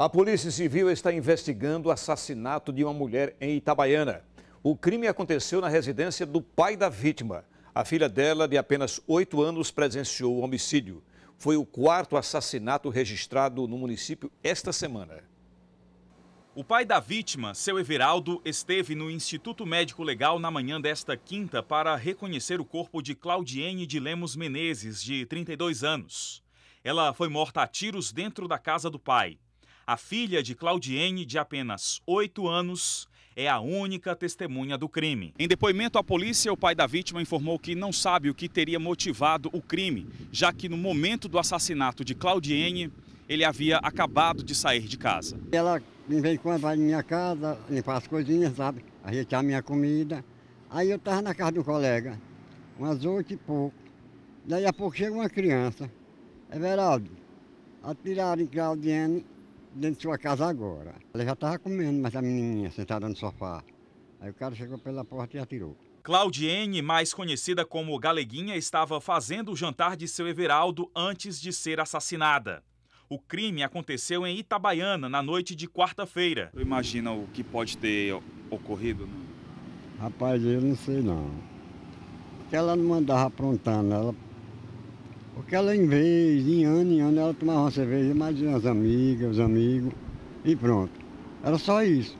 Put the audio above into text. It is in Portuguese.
A Polícia Civil está investigando o assassinato de uma mulher em Itabaiana. O crime aconteceu na residência do pai da vítima. A filha dela, de apenas oito anos, presenciou o homicídio. Foi o quarto assassinato registrado no município esta semana. O pai da vítima, seu Everaldo, esteve no Instituto Médico Legal na manhã desta quinta para reconhecer o corpo de Claudiene de Lemos Menezes, de 32 anos. Ela foi morta a tiros dentro da casa do pai. A filha de Claudiene, de apenas 8 anos, é a única testemunha do crime. Em depoimento à polícia, o pai da vítima informou que não sabe o que teria motivado o crime, já que no momento do assassinato de Claudiene, ele havia acabado de sair de casa. Ela, me vez quando, vai na minha casa, limpar as coisinhas, sabe? Ajeitar minha comida. Aí eu estava na casa do colega, umas oito e pouco. Daí a pouco chega uma criança. é verdade, atiraram em Claudiene dentro de sua casa agora. Ela já estava comendo, mas a menininha sentada no sofá. Aí o cara chegou pela porta e atirou. Claudiene, mais conhecida como Galeguinha, estava fazendo o jantar de seu Everaldo antes de ser assassinada. O crime aconteceu em Itabaiana na noite de quarta-feira. Imagina o que pode ter ocorrido? Né? Rapaz, eu não sei não. Porque ela não andava aprontando, ela porque ela em vez, em ano em ano, ela tomava uma cerveja, mais as amigas, os amigos, e pronto. Era só isso.